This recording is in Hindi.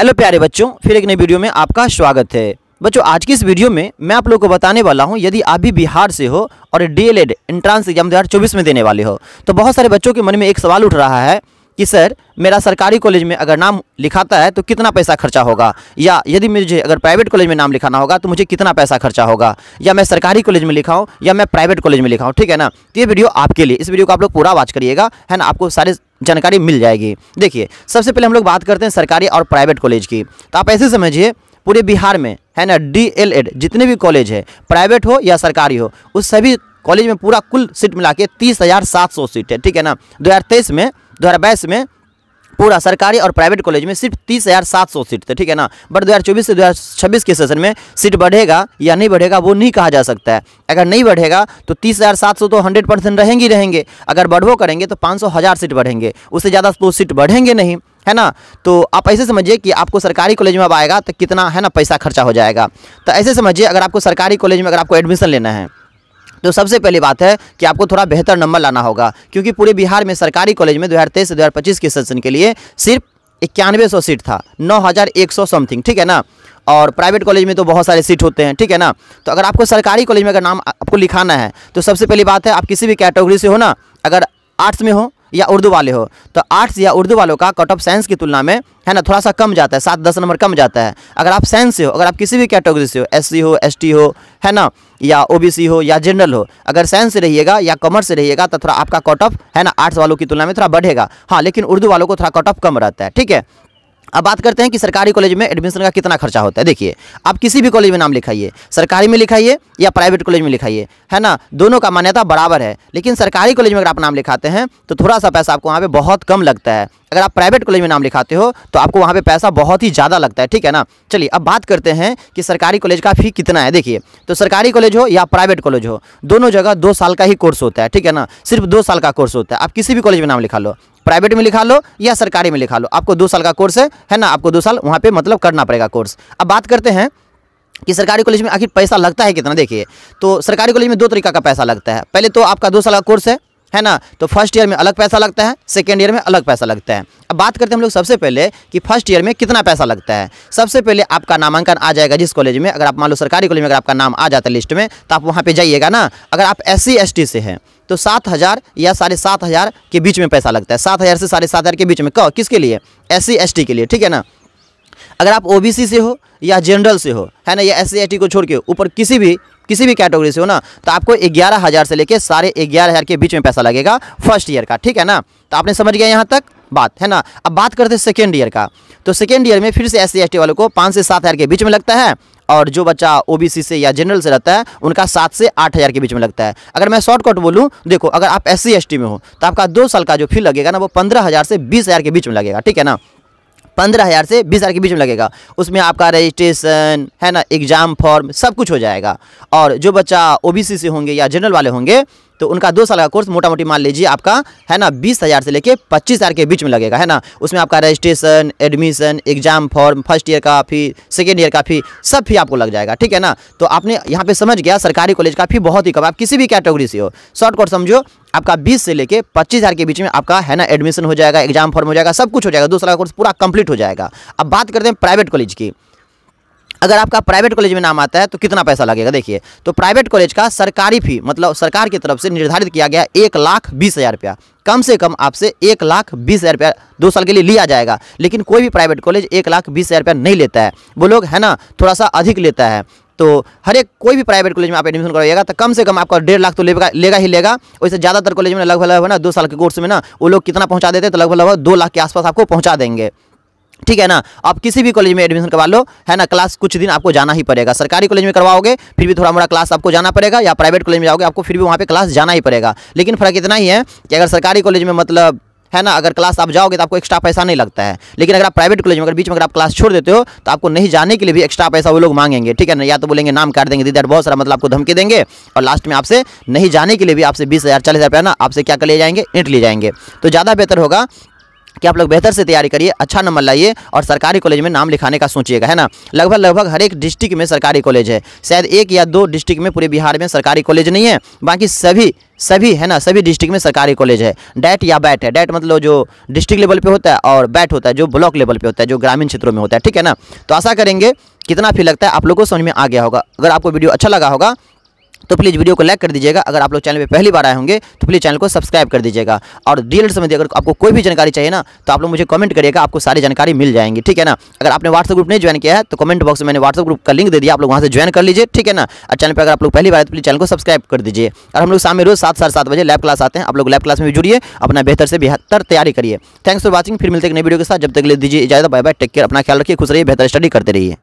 हेलो प्यारे बच्चों फिर एक नई वीडियो में आपका स्वागत है बच्चों आज की इस वीडियो में मैं आप लोगों को बताने वाला हूं यदि आप भी बिहार से हो और डीएलएड एंट्रांस एग्जाम 2024 में देने वाले हो तो बहुत सारे बच्चों के मन में एक सवाल उठ रहा है कि सर मेरा सरकारी कॉलेज में अगर नाम लिखाता है तो कितना पैसा खर्चा होगा या यदि मुझे अगर प्राइवेट कॉलेज में नाम लिखाना होगा तो मुझे कितना पैसा खर्चा होगा या मैं सरकारी कॉलेज में लिखाऊँ या मैं प्राइवेट कॉलेज में लिखाऊँ ठीक है ना तो ये वीडियो आपके लिए इस वीडियो को आप लोग पूरा वॉच करिएगा है ना आपको सारे जानकारी मिल जाएगी देखिए सबसे पहले हम लोग बात करते हैं सरकारी और प्राइवेट कॉलेज की तो आप ऐसे समझिए पूरे बिहार में है ना डी एल एड जितने भी कॉलेज है प्राइवेट हो या सरकारी हो उस सभी कॉलेज में पूरा कुल सीट मिला के तीस हज़ार सात सौ सीट है ठीक है ना दो हज़ार तेईस में दो हज़ार बाईस में पूरा सरकारी और प्राइवेट कॉलेज में सिर्फ तीस हज़ार सात सौ सीट थे ठीक है ना बट दो हज़ार चौबीस से दो हज़ार छब्बीस के सेशन में सीट बढ़ेगा या नहीं बढ़ेगा वो नहीं कहा जा सकता है अगर नहीं बढ़ेगा तो तीस हज़ार सात सौ तो हंड्रेड परसेंट रहेंगे ही रहेंगे अगर बढ़वो करेंगे तो पाँच सौ हज़ार सीट बढ़ेंगे उससे ज़्यादा तो सीट बढ़ेंगे नहीं है ना तो आप ऐसे समझिए कि आपको सरकारी कॉलेज में अब आएगा तो कितना है ना पैसा खर्चा हो जाएगा तो ऐसे समझिए अगर आपको सरकारी कॉलेज में अगर आपको एडमिशन लेना है तो सबसे पहली बात है कि आपको थोड़ा बेहतर नंबर लाना होगा क्योंकि पूरे बिहार में सरकारी कॉलेज में दो हज़ार तेईस दो हज़ार पच्चीस के सेशन के लिए सिर्फ इक्यानवे सौ सीट था नौ हज़ार एक सौ समथिंग ठीक है ना और प्राइवेट कॉलेज में तो बहुत सारे सीट होते हैं ठीक है ना तो अगर आपको सरकारी कॉलेज में अगर नाम आपको लिखाना है तो सबसे पहली बात है आप किसी भी कैटेगरी से हो ना अगर आर्ट्स में हो या उर्दू वाले हो तो आर्ट्स या उर्दू वालों का कट ऑफ साइंस की तुलना में है ना थोड़ा सा कम जाता है सात दस नंबर कम जाता है अगर आप साइंस से हो अगर आप किसी भी कैटेगरी से हो एस हो एस हो है ना या ओ हो या जनरल हो अगर साइंस से रहिएगा या कॉमर्स से रहिएगा तो थोड़ा आपका कट ऑफ है ना आर्ट्स वालों की तुलना में थोड़ा बढ़ेगा हाँ लेकिन उर्दू वालों को थोड़ा कट ऑफ कम रहता है ठीक है अब बात करते हैं कि सरकारी कॉलेज में एडमिशन का कितना खर्चा होता है देखिए आप किसी भी कॉलेज में नाम लिखाइए सरकारी में लिखाइए या प्राइवेट कॉलेज में लिखाइए है ना दोनों का मान्यता बराबर है लेकिन सरकारी कॉलेज में अगर आप नाम लिखाते हैं तो थोड़ा सा पैसा आपको वहाँ पर बहुत कम लगता है अगर आप प्राइवेट कॉलेज में नाम लिखाते हो तो आपको वहाँ पे पैसा बहुत ही ज़्यादा लगता है ठीक है ना चलिए अब बात करते हैं कि सरकारी कॉलेज का फ़ी कितना है देखिए तो सरकारी कॉलेज हो या प्राइवेट कॉलेज हो दोनों जगह दो साल का ही कोर्स होता है ठीक है ना सिर्फ दो साल का कोर्स होता है आप किसी भी कॉलेज में नाम लिखा लो प्राइवेट में लिखा लो या सरकारी में लिखा लो आपको दो साल का कोर्स है है ना आपको दो साल वहाँ पर मतलब करना पड़ेगा कोर्स अब बात करते हैं कि सरकारी कॉलेज में आखिर पैसा लगता है कितना देखिए तो सरकारी कॉलेज में दो तरीका का पैसा लगता है पहले तो आपका दो साल का कोर्स है है ना तो फर्स्ट ईयर में अलग पैसा लगता है सेकेंड ईयर में अलग पैसा लगता है अब बात करते हैं हम लोग सबसे पहले कि फर्स्ट ईयर में कितना पैसा लगता है सबसे पहले आपका नामांकन आ जाएगा जिस कॉलेज में अगर आप मान लो सरकारी कॉलेज में अगर आपका नाम आ जाता है लिस्ट में तो आप वहाँ पर जाइएगा ना अगर आप एस सी से हैं तो सात हज़ार या साढ़े सात हज़ार के बीच में पैसा लगता है सात हज़ार से साढ़े सात हज़ार के बीच में कह किसके लिए एस सी के लिए ठीक है ना अगर आप ओबीसी से हो या जनरल से हो है ना या एस सी को छोड़ के ऊपर किसी भी किसी भी कैटेगरी से हो ना तो आपको ग्यारह हज़ार से लेके साढ़े ग्यारह हज़ार के बीच में पैसा लगेगा फर्स्ट ईयर का ठीक है ना तो आपने समझ गया यहाँ तक बात है ना अब बात करते हैं सेकेंड ईयर का तो सेकेंड ईयर में फिर से एस सी वालों को पाँच से सात हज़ार के बीच में लगता है और जो बच्चा ओ से या जनरल से रहता है उनका सात से आठ हज़ार के बीच में लगता है अगर मैं शॉर्टकट बोलूँ देखो अगर आप एस सी में हो तो आपका दो साल का जो फी लगेगा ना वो पंद्रह हज़ार से बीस हज़ार के बीच में लगेगा ठीक है ना पंद्रह हज़ार से बीस हज़ार के बीच में लगेगा उसमें आपका रजिस्ट्रेशन है ना एग्ज़ाम फॉर्म सब कुछ हो जाएगा और जो बच्चा ओबीसी से होंगे या जनरल वाले होंगे तो उनका दो साल का कोर्स मोटा मोटी मान लीजिए आपका है ना बीस हज़ार से लेके पच्चीस हज़ार के बीच में लगेगा है ना उसमें आपका registration admission exam form first year का फी सेकेंड ईयर का फी सब फी आपको लग जाएगा ठीक है ना तो आपने यहाँ पे समझ गया सरकारी कॉलेज का फी बहुत ही कम आप किसी भी कैटेगरी से हो शॉर्टकट समझो आपका 20 से लेके 25000 के बीच में आपका है ना एडमिशन हो जाएगा एग्जाम फॉर्म हो जाएगा सब कुछ हो जाएगा दो साल का कोर्स पूरा कंप्लीट हो जाएगा अब बात करते हैं प्राइवेट कॉलेज की अगर आपका प्राइवेट कॉलेज में नाम आता है तो कितना पैसा लगेगा देखिए तो प्राइवेट कॉलेज का सरकारी फी मतलब सरकार की तरफ से निर्धारित किया गया एक लाख बीस हज़ार रुपया कम से कम आपसे एक लाख बीस हज़ार रुपया दो साल के लिए लिया जाएगा लेकिन कोई भी प्राइवेट कॉलेज एक लाख बीस हज़ार रुपया नहीं लेता है वो लोग है ना थोड़ा सा अधिक लेता है तो हर एक कोई भी प्राइवेट कॉलेज में आप एडमिशन करवाइएगा तो कम से कम आपका डेढ़ लाख तो लेगा लेगा ही लेगा वैसे ज़्यादातर कॉलेज में लगभग लगभग ना दो साल के कोर्स में ना वो लोग कितना पहुँचा देते हैं तो लगभग लगभग दो लाख के आसपास आपको पहुँचा देंगे ठीक है ना आप किसी भी कॉलेज में एडमिशन करवा लो है ना क्लास कुछ दिन आपको जाना ही पड़ेगा सरकारी कॉलेज में करवाओगे फिर भी थोड़ा मोड़ा क्लास आपको जाना पड़ेगा या प्राइवेट कॉलेज में जाओगे आपको फिर भी वहाँ पे क्लास जाना ही पड़ेगा लेकिन फ़र्क इतना ही है कि अगर सरकारी कॉलेज में मतलब है ना अगर क्लास आप जाओगे तो आपको एक्स्ट्रा पैसा नहीं लगता है लेकिन अगर आप प्राइवेट कॉलेज में अगर बीच में अगर आप क्लास छोड़ देते हो तो आपको नहीं जाने के लिए भी एक्स्ट्रा पैसा वो लोग मांगेंगे ठीक है ना या तो बोलेंगे नाम काट देंगे दीदी बहुत सारा मतलब आपको धमकी देंगे और लास्ट में आपसे नहीं जाने के लिए भी आपसे बीस हज़ार चालीस हज़ार ना आपसे क्या कर ले जाएंगे इंट ले जाएंगे तो ज़्यादा बेहतर होगा कि आप लोग बेहतर से तैयारी करिए अच्छा नंबर लाइए और सरकारी कॉलेज में नाम लिखाने का सोचिएगा है ना लगभग लगभग हर एक डिस्ट्रिक्ट में सरकारी कॉलेज है शायद एक या दो डिस्ट्रिक्ट में पूरे बिहार में सरकारी कॉलेज नहीं है बाकी सभी सभी है ना सभी डिस्ट्रिक्ट में सरकारी कॉलेज है डैट या बैट है डैट मतलब जो डिस्ट्रिक्ट लेवल पर होता है और बैट होता है जो ब्लॉक लेवल पर होता है जो ग्रामीण क्षेत्रों में होता है ठीक है ना तो आशा करेंगे कितना फी लगता है आप लोगों को समझ में आ गया होगा अगर आपको वीडियो अच्छा लगा होगा तो प्लीज़ वीडियो को लाइक कर दीजिएगा अगर आप लोग चैनल पे पहली बार आए होंगे तो प्लीज़ चैनल को सब्सक्राइब कर दीजिएगा और डीलर समझिए अगर आपको कोई भी जानकारी चाहिए ना तो आप लोग मुझे कमेंट करिएगा आपको सारी जानकारी मिल जाएंगी ठीक है ना अगर आपने व्हाट्सअप ग्रुप नहीं ज्वाइन किया है तो कमेंट बॉक्स में मैंने व्हाट्सअप ग्रुप का लिंक दे दिया आप लोग वहाँ से ज्वाइन कर लीजिए ठीक है ना और चैनल पर अगर आप लोग पहली बार तो प्लीज़ चैनल को सब्सक्राइब कर दीजिए और हम लोग शाम में रोज सात साढ़े सात बजे लैब क्लास आते हैं आप लोग लैब क्लास में भी जुड़िए अपना बेहतर से बेहतर तैयारी करिए थैंक्स फॉर वॉचिंग फिर मिलते हैं नई वीडियो के साथ जब तक ले दीजिए इजाजत बाय बाय टेक केयर अपना ख्याल रखिए खुश रहिए बेहतर स्टडी करते रहिए